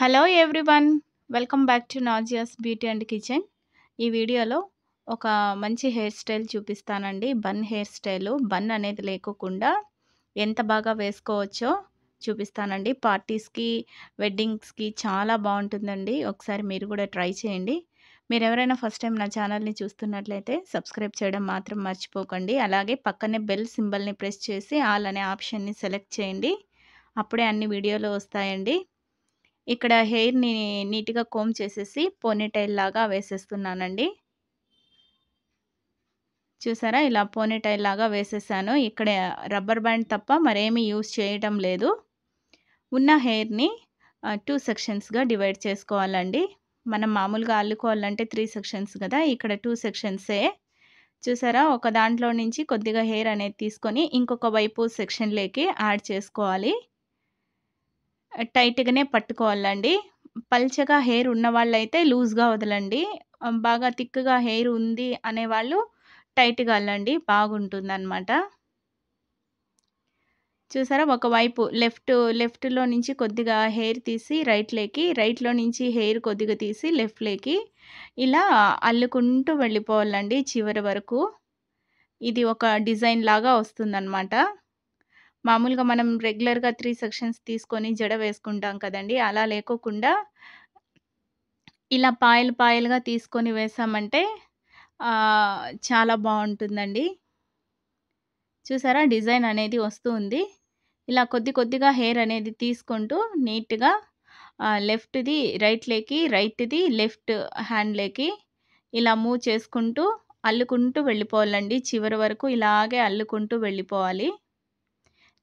hello everyone welcome back to Nazia's beauty and kitchen ఈ వీడియోలో ఒక మంచి హెయిర్ స్టైల్ చూపిస్తానండి బన్ హెయిర్ స్టైలు బన్ అనేది లేకోకుండా ఎంత బాగా వేసుకోవచ్చో చూపిస్తానండి పార్టీస్కి వెడ్డింగ్స్కి చాలా బాగుంటుందండి ఒకసారి మీరు కూడా ట్రై చేయండి మీరు ఎవరైనా ఫస్ట్ టైం నా ఛానల్ని చూస్తున్నట్లయితే సబ్స్క్రైబ్ చేయడం మాత్రం మర్చిపోకండి అలాగే పక్కనే బెల్ సింబల్ని ప్రెస్ చేసి ఆల్ అనే ఆప్షన్ని సెలెక్ట్ చేయండి అప్పుడే అన్ని వీడియోలు వస్తాయండి ఇక్కడ హెయిర్ని నీట్గా కోమ్ చేసేసి పోనీటైల్ లాగా వేసేస్తున్నానండి చూసారా ఇలా పోనీటైల్ లాగా వేసేసాను ఇక్కడ రబ్బర్ బ్యాండ్ తప్ప మరేమీ యూజ్ చేయటం లేదు ఉన్న హెయిర్ని టూ సెక్షన్స్గా డివైడ్ చేసుకోవాలండి మనం మామూలుగా అల్లుకోవాలంటే త్రీ సెక్షన్స్ కదా ఇక్కడ టూ సెక్షన్సే చూసారా ఒక దాంట్లో నుంచి కొద్దిగా హెయిర్ అనేది తీసుకొని ఇంకొక వైపు సెక్షన్లోకి యాడ్ చేసుకోవాలి టైట్గానే పట్టుకోవాలండి పల్చగా హెయిర్ ఉన్నవాళ్ళైతే లూజ్గా వదలండి బాగా థిక్గా హెయిర్ ఉంది అనేవాళ్ళు టైట్గా అల్లండి అనమాట చూసారా ఒకవైపు లెఫ్ట్ లెఫ్ట్లో నుంచి కొద్దిగా హెయిర్ తీసి రైట్లోకి రైట్లో నుంచి హెయిర్ కొద్దిగా తీసి లెఫ్ట్లోకి ఇలా అల్లుకుంటూ వెళ్ళిపోవాలండి చివరి వరకు ఇది ఒక డిజైన్ లాగా వస్తుందన్నమాట మామూలుగా మనం రెగ్యులర్గా త్రీ సెక్షన్స్ తీసుకొని జడ వేసుకుంటాం కదండి అలా లేకోకుండా ఇలా పాయలు పాయలుగా తీసుకొని వేసామంటే చాలా బాగుంటుందండి చూసారా డిజైన్ అనేది వస్తూ ఉంది ఇలా కొద్ది కొద్దిగా హెయిర్ అనేది తీసుకుంటూ నీట్గా లెఫ్ట్ది రైట్ లేకి రైట్ది లెఫ్ట్ హ్యాండ్ లేకి ఇలా మూవ్ చేసుకుంటూ అల్లుకుంటూ వెళ్ళిపోవాలండి చివరి వరకు ఇలాగే అల్లుకుంటూ వెళ్ళిపోవాలి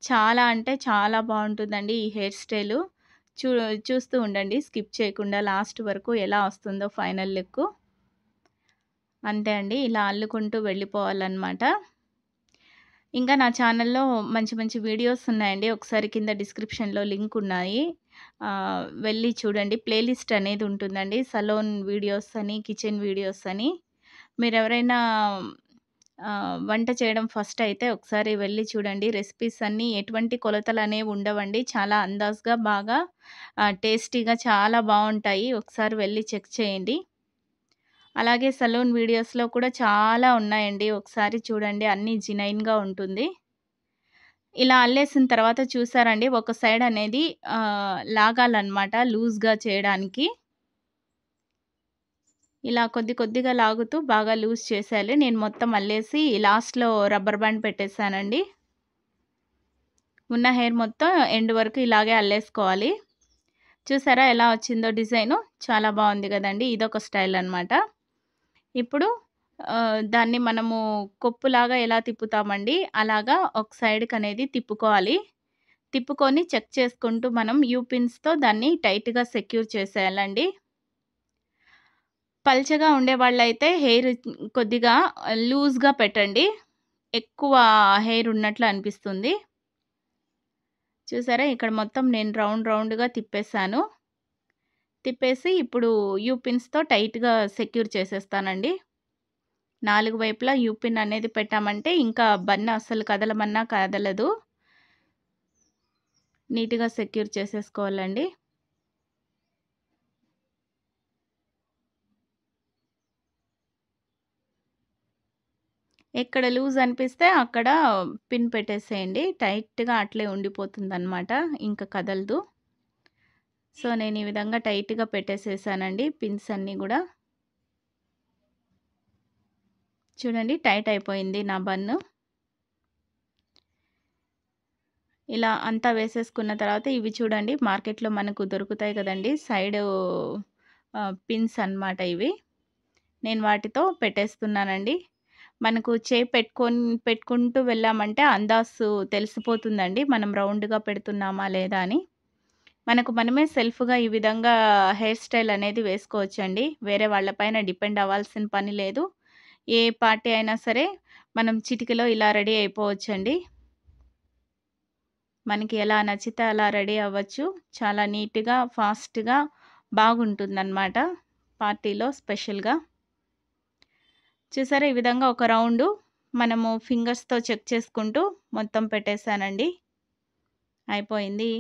చాలా అంటే చాలా బాగుంటుందండి ఈ హెయిర్ స్టైలు చూ చూస్తూ ఉండండి స్కిప్ చేయకుండా లాస్ట్ వరకు ఎలా వస్తుందో ఫైనల్ లుక్ అంతే అండి ఇలా అల్లుకుంటూ వెళ్ళిపోవాలన్నమాట ఇంకా నా ఛానల్లో మంచి మంచి వీడియోస్ ఉన్నాయండి ఒకసారి కింద డిస్క్రిప్షన్లో లింక్ ఉన్నాయి వెళ్ళి చూడండి ప్లేలిస్ట్ అనేది ఉంటుందండి సలోన్ వీడియోస్ అని కిచెన్ వీడియోస్ అని మీరు ఎవరైనా వంట చేయడం ఫస్ట్ అయితే ఒకసారి వెళ్ళి చూడండి రెసిపీస్ అన్నీ ఎటువంటి కొలతలు అనేవి ఉండవండి చాలా అందాజ్గా బాగా టేస్టీగా చాలా బాగుంటాయి ఒకసారి వెళ్ళి చెక్ చేయండి అలాగే సలూన్ వీడియోస్లో కూడా చాలా ఉన్నాయండి ఒకసారి చూడండి అన్నీ జినైన్గా ఉంటుంది ఇలా అల్లేసిన తర్వాత చూసారండి ఒక సైడ్ అనేది లాగాలన్నమాట లూజ్గా చేయడానికి ఇలా కొద్ది కొద్దిగా లాగుతూ బాగా లూజ్ చేసేయాలి నేను మొత్తం అల్లేసి లాస్ట్లో రబ్బర్ బ్యాండ్ పెట్టేశానండి ఉన్న హెయిర్ మొత్తం ఎండ్ వరకు ఇలాగే అల్లేసుకోవాలి చూసారా ఎలా వచ్చిందో డిజైను చాలా బాగుంది కదండి ఇదొక స్టైల్ అనమాట ఇప్పుడు దాన్ని మనము కొప్పులాగా ఎలా తిప్పుతామండి అలాగా ఒక సైడ్కి అనేది తిప్పుకోవాలి తిప్పుకొని చెక్ చేసుకుంటూ మనం యూపిన్స్తో దాన్ని టైట్గా సెక్యూర్ చేసేయాలండి పల్చగా ఉండేవాళ్ళు అయితే హెయిర్ కొద్దిగా లూజ్గా పెట్టండి ఎక్కువ హెయిర్ ఉన్నట్లు అనిపిస్తుంది చూసారా ఇక్కడ మొత్తం నేను రౌండ్ రౌండ్గా తిప్పేశాను తిప్పేసి ఇప్పుడు యూపిన్స్తో టైట్గా సెక్యూర్ చేసేస్తానండి నాలుగు వైపులా యూపిన్ అనేది పెట్టామంటే ఇంకా బన్న అస్సలు కదలమన్నా కదలదు నీట్గా సెక్యూర్ చేసేసుకోవాలండి ఎక్కడ లూజ్ అనిపిస్తే అక్కడ పిన్ పెట్టేసేయండి టైట్గా అట్లే ఉండిపోతుంది అనమాట ఇంకా కదలదు సో నేను ఈ విధంగా టైట్గా పెట్టేసేసానండి పిన్స్ అన్నీ కూడా చూడండి టైట్ అయిపోయింది నా బన్ను ఇలా అంతా వేసేసుకున్న తర్వాత ఇవి చూడండి మార్కెట్లో మనకు దొరుకుతాయి కదండి సైడ్ పిన్స్ అనమాట ఇవి నేను వాటితో పెట్టేస్తున్నానండి మనకు చే పెట్టుకొని పెట్టుకుంటూ వెళ్ళామంటే అందాస్సు తెలిసిపోతుందండి మనం రౌండ్గా పెడుతున్నామా లేదా అని మనకు మనమే సెల్ఫ్గా ఈ విధంగా హెయిర్ స్టైల్ అనేది వేసుకోవచ్చండి వేరే వాళ్ళపైన డిపెండ్ అవ్వాల్సిన పని లేదు ఏ పార్టీ అయినా సరే మనం చిటికలో ఇలా రెడీ అయిపోవచ్చండి మనకి ఎలా నచ్చితే అలా రెడీ అవ్వచ్చు చాలా నీట్గా ఫాస్ట్గా బాగుంటుందన్నమాట పార్టీలో స్పెషల్గా చూసారా ఈ విధంగా ఒక రౌండ్ మనము ఫింగర్స్తో చెక్ చేసుకుంటూ మొత్తం పెట్టేశానండి అయిపోయింది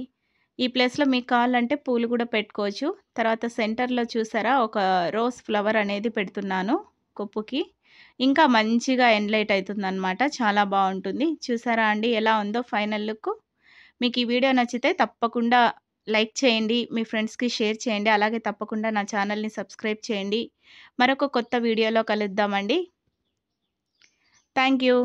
ఈ ప్లేస్లో మీకు కావాలంటే పూలు కూడా పెట్టుకోవచ్చు తర్వాత సెంటర్లో చూసారా ఒక రోజ్ ఫ్లవర్ అనేది పెడుతున్నాను కొప్పుకి ఇంకా మంచిగా ఎన్లైట్ అవుతుందన్నమాట చాలా బాగుంటుంది చూసారా అండి ఎలా ఉందో ఫైనల్ లుక్ మీకు ఈ వీడియో నచ్చితే తప్పకుండా లైక్ చేయండి మీ ఫ్రెండ్స్కి షేర్ చేయండి అలాగే తప్పకుండా నా ఛానల్ని సబ్స్క్రైబ్ చేయండి మరొక కొత్త వీడియోలో కలుద్దామండి థ్యాంక్ యూ